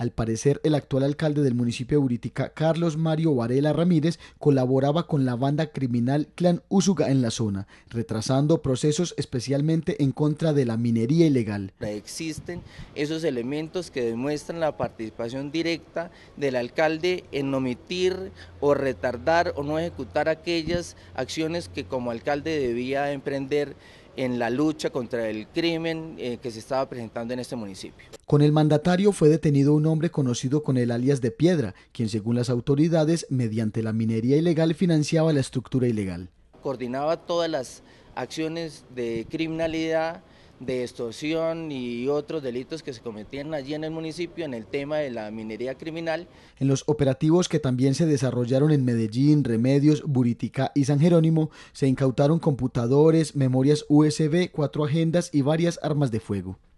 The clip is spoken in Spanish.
Al parecer, el actual alcalde del municipio de Buritica, Carlos Mario Varela Ramírez, colaboraba con la banda criminal Clan Úsuga en la zona, retrasando procesos especialmente en contra de la minería ilegal. Existen esos elementos que demuestran la participación directa del alcalde en omitir o retardar o no ejecutar aquellas acciones que como alcalde debía emprender en la lucha contra el crimen eh, que se estaba presentando en este municipio. Con el mandatario fue detenido un hombre conocido con el alias de Piedra, quien según las autoridades, mediante la minería ilegal financiaba la estructura ilegal. Coordinaba todas las acciones de criminalidad de extorsión y otros delitos que se cometían allí en el municipio en el tema de la minería criminal. En los operativos que también se desarrollaron en Medellín, Remedios, Buritica y San Jerónimo, se incautaron computadores, memorias USB, cuatro agendas y varias armas de fuego.